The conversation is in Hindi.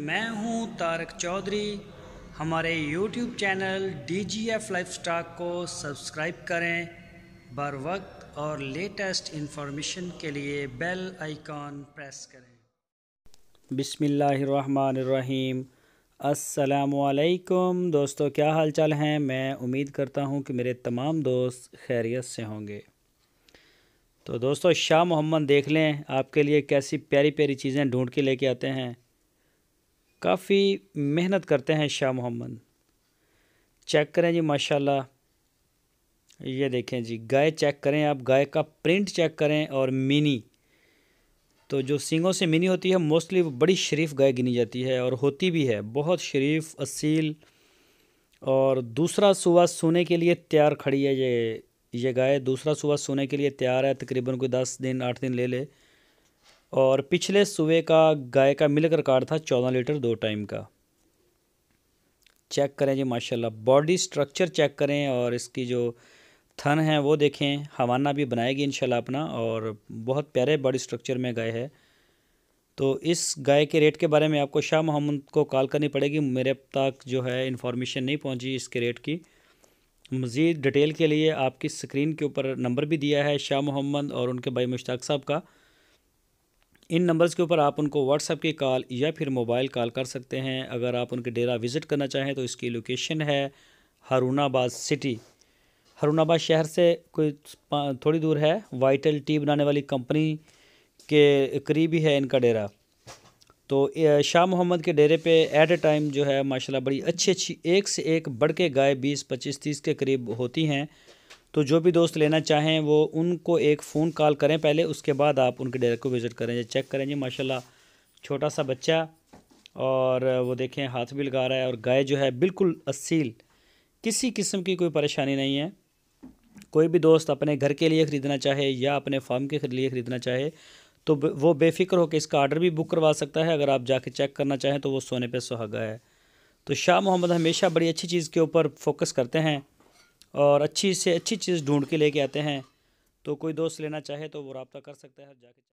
मैं हूं तारक चौधरी हमारे YouTube channel D G F life stock को सब्सक्राइब करें बर वक्त और लेटेस्ट इन्फॉर्मेशन के लिए बेल आइकॉन प्रेस करें बिसमीम असलकुम दोस्तों क्या हाल चाल हैं मैं उम्मीद करता हूं कि मेरे तमाम दोस्त खैरियत से होंगे तो दोस्तों शाह मोहम्मद देख लें आपके लिए कैसी प्यारी प्यारी चीज़ें ढूंढ के लेके आते हैं काफ़ी मेहनत करते हैं शाह मोहम्मद चेक करें जी माशाल्लाह ये देखें जी गाय चेक करें आप गाय का प्रिंट चेक करें और मिनी तो जो सिंगों से मिनी होती है मोस्टली वो बड़ी शरीफ गाय गिनी जाती है और होती भी है बहुत शरीफ असील और दूसरा सुबह सोने के लिए तैयार खड़ी है ये ये गाय दूसरा सुबह सोने के लिए तैयार है तकरीबन कोई दस दिन आठ दिन ले ले और पिछले सुबह का गाय का मिल्क रिकॉर्ड था चौदह लीटर दो टाइम का चेक करें जी माशाल्लाह बॉडी स्ट्रक्चर चेक करें और इसकी जो थन है वो देखें हवाना भी बनाएगी इंशाल्लाह अपना और बहुत प्यारे बॉडी स्ट्रक्चर में गाय है तो इस गाय के रेट के बारे में आपको शाह मोहम्मद को कॉल करनी पड़ेगी मेरे तक जो है इन्फॉर्मेशन नहीं पहुंची इसके रेट की मज़ीद डिटेल के लिए आपकी स्क्रीन के ऊपर नंबर भी दिया है शाह मोहम्मद और उनके भाई मुश्ताक साहब का इन नंबर्स के ऊपर आप उनको व्हाट्सअप की कॉल या फिर मोबाइल कॉल कर सकते हैं अगर आप उनके डेरा विज़िट करना चाहें तो इसकी लोकेशन है हारूनाबाद सिटी हारूनाबाद शहर से कोई थोड़ी दूर है वाइटल टी बनाने वाली कंपनी के करीब ही है इनका डेरा तो शाह मोहम्मद के डेरे पे एट ए टाइम जो है माशाल्लाह बड़ी अच्छी अच्छी एक से एक बढ़ के गाय बीस पच्चीस तीस के करीब होती हैं तो जो भी दोस्त लेना चाहें वो उनको एक फ़ोन कॉल करें पहले उसके बाद आप उनके डायरेक्ट को विज़िट करें या चेक करें जी माशाल्लाह छोटा सा बच्चा और वो देखें हाथ भी लगा रहा है और गाय जो है बिल्कुल असील किसी किस्म की कोई परेशानी नहीं है कोई भी दोस्त अपने घर के लिए ख़रीदना चाहे या अपने फार्म के लिए ख़रीदना चाहे तो वो बेफिक्र होकर इसका आर्डर भी बुक करवा सकता है अगर आप जाके चेक करना चाहें तो वो सोने पे सुहागा है तो शाह मोहम्मद हमेशा बड़ी अच्छी चीज़ के ऊपर फोकस करते हैं और अच्छी से अच्छी चीज़ ढूंढ के लेके आते हैं तो कोई दोस्त लेना चाहे तो वो रबता कर सकता है जाके